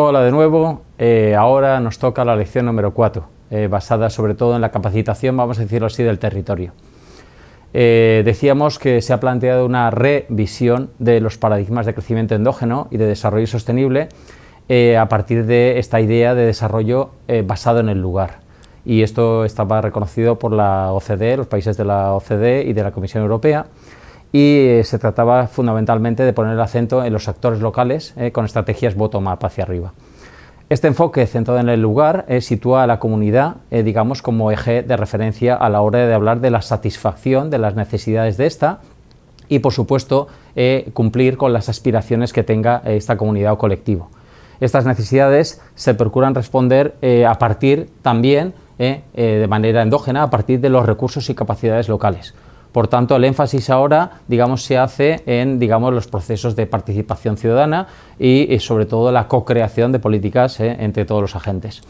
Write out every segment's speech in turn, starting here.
Hola de nuevo, eh, ahora nos toca la lección número 4, eh, basada sobre todo en la capacitación, vamos a decirlo así, del territorio. Eh, decíamos que se ha planteado una revisión de los paradigmas de crecimiento endógeno y de desarrollo sostenible a partir de esta idea de desarrollo basado en el lugar. Y esto estaba reconocido por la OCDE, los países de la OCDE y de la Comisión Europea y eh, se trataba fundamentalmente de poner el acento en los actores locales eh, con estrategias bottom-up hacia arriba. Este enfoque centrado en el lugar eh, sitúa a la comunidad, digamos, como eje de referencia a la hora de hablar de la satisfacción de las necesidades de esta y, por supuesto, cumplir con las aspiraciones que tenga esta comunidad o colectivo. Estas necesidades se procuran responder a partir también de manera endógena, a partir de los recursos y capacidades locales. Por tanto, el énfasis ahora, digamos, se hace en, digamos, los procesos de participación ciudadana y, eh, sobre todo la co-creación de políticas eh, entre todos los agentes.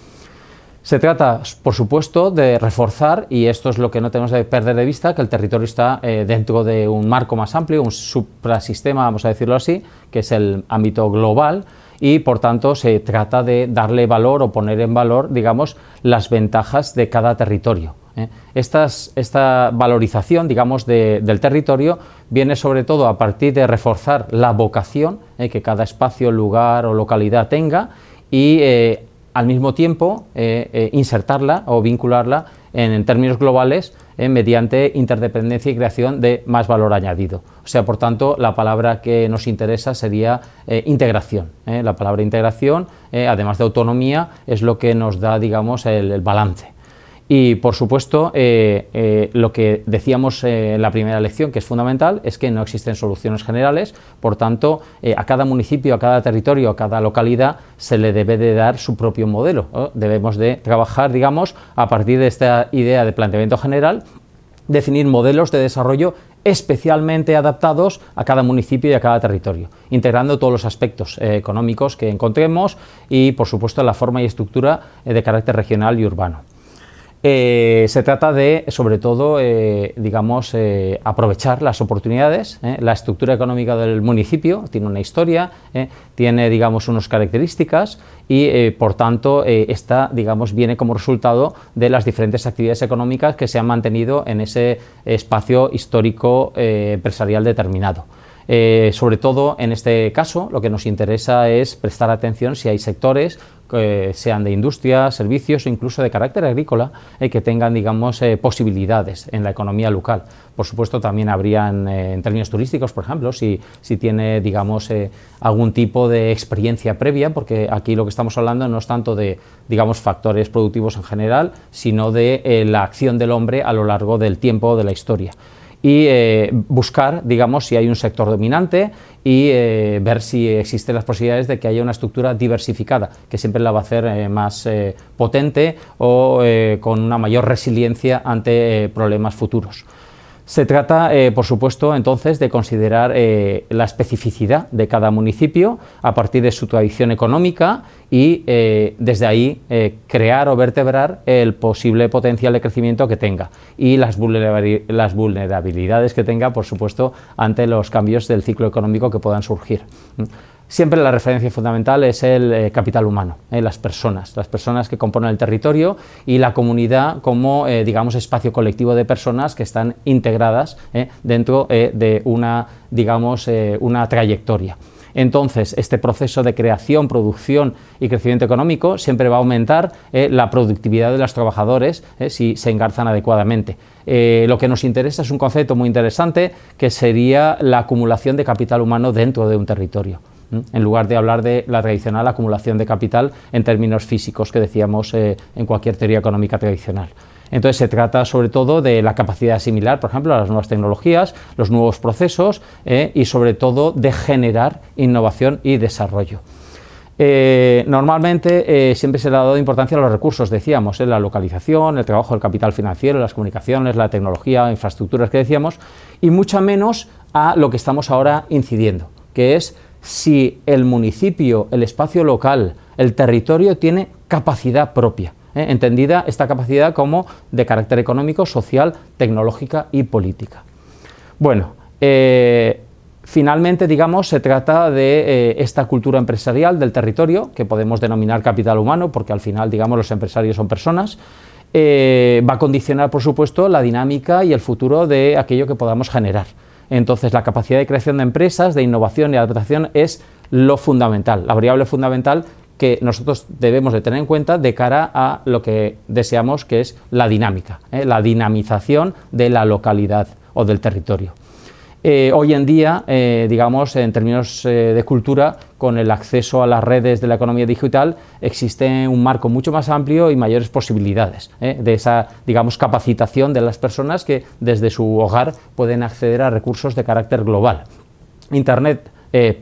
Se trata, por supuesto, de reforzar, y esto es lo que no tenemos que perder de vista, que el territorio está eh, dentro de un marco más amplio, un suprasistema, vamos a decirlo así, que es el ámbito global, y por tanto se trata de darle valor o poner en valor, digamos, las ventajas de cada territorio. ¿eh? esta valorización, digamos, del territorio viene sobre todo a partir de reforzar la vocación ¿eh? que cada espacio, lugar o localidad tenga y eh, al mismo tiempo insertarla o vincularla en, términos globales mediante interdependencia y creación de más valor añadido. O sea, por tanto, la palabra que nos interesa sería integración. La palabra integración, además de autonomía, es lo que nos da, digamos, el balance. Y por supuesto, eh, eh, lo que decíamos eh, en la primera lección, que es fundamental, es que no existen soluciones generales, por tanto, a cada municipio, a cada territorio, a cada localidad se le debe de dar su propio modelo. Debemos de trabajar, digamos, a partir de esta idea de planteamiento general, definir modelos de desarrollo especialmente adaptados a cada municipio y a cada territorio, integrando todos los aspectos económicos que encontremos y, por supuesto, la forma y estructura de carácter regional y urbano. Eh, se trata de, sobre todo, eh, digamos, eh, aprovechar las oportunidades. La estructura económica del municipio tiene una historia, tiene, digamos, unas características y, por tanto, esta, digamos, viene como resultado de las diferentes actividades económicas que se han mantenido en ese espacio histórico empresarial determinado. sobre todo en este caso, lo que nos interesa es prestar atención si hay sectores que sean de industria, servicios o incluso de carácter agrícola, eh, que tengan, digamos, eh, posibilidades en la economía local. Por supuesto, también habrían, eh, en términos turísticos, por ejemplo, si, si tiene, digamos, algún tipo de experiencia previa, porque aquí lo que estamos hablando no es tanto de, digamos, factores productivos en general, sino de la acción del hombre a lo largo del tiempo de la historia y eh, buscar, digamos, si hay un sector dominante y eh, ver si existen las posibilidades de que haya una estructura diversificada, que siempre la va a hacer eh, más potente o con una mayor resiliencia ante problemas futuros. Se trata, eh, por supuesto, entonces de considerar eh, la especificidad de cada municipio a partir de su tradición económica y eh, desde ahí crear o vertebrar el posible potencial de crecimiento que tenga y las, vulnerabilidades que tenga, por supuesto, ante los cambios del ciclo económico que puedan surgir. Siempre la referencia fundamental es el eh, capital humano, eh, las personas, las personas que componen el territorio y la comunidad como, eh, digamos, espacio colectivo de personas que están integradas dentro de una, digamos, una trayectoria. Entonces, este proceso de creación, producción y crecimiento económico siempre va a aumentar la productividad de los trabajadores si se engarzan adecuadamente. lo que nos interesa es un concepto muy interesante que sería la acumulación de capital humano dentro de un territorio en lugar de hablar de la tradicional acumulación de capital en términos físicos que decíamos eh, en cualquier teoría económica tradicional. Entonces se trata sobre todo de la capacidad similar, por ejemplo, a las nuevas tecnologías, los nuevos procesos eh, y sobre todo de generar innovación y desarrollo. Eh, normalmente siempre se le ha dado importancia a los recursos, decíamos, la localización, el trabajo del capital financiero, las comunicaciones, la tecnología, infraestructuras que decíamos, y mucha menos a lo que estamos ahora incidiendo, que es si el municipio, el espacio local, el territorio tiene capacidad propia. ¿eh? Entendida esta capacidad como de carácter económico, social, tecnológica y política. Bueno, eh, finalmente, digamos, se trata de eh, esta cultura empresarial del territorio, que podemos denominar capital humano, porque al final, digamos, los empresarios son personas. va a condicionar, por supuesto, la dinámica y el futuro de aquello que podamos generar. Entonces, la capacidad de creación de empresas, de innovación y adaptación es lo fundamental, la variable fundamental que nosotros debemos de tener en cuenta de cara a lo que deseamos que es la dinámica, ¿eh? la dinamización de la localidad o del territorio. Eh, hoy en día, eh, digamos, en términos eh, de cultura, con el acceso a las redes de la economía digital, existe un marco mucho más amplio y mayores posibilidades de esa, digamos, capacitación de las personas que desde su hogar pueden acceder a recursos de carácter global. Internet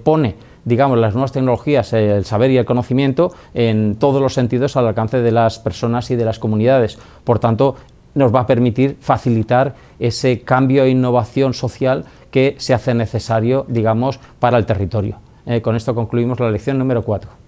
pone digamos, las nuevas tecnologías, el saber y el conocimiento en todos los sentidos al alcance de las personas y de las comunidades. Por tanto, nos va a permitir facilitar ese cambio e innovación social que se hace necesario, digamos, para el territorio. Eh, con esto concluimos la lección número 4.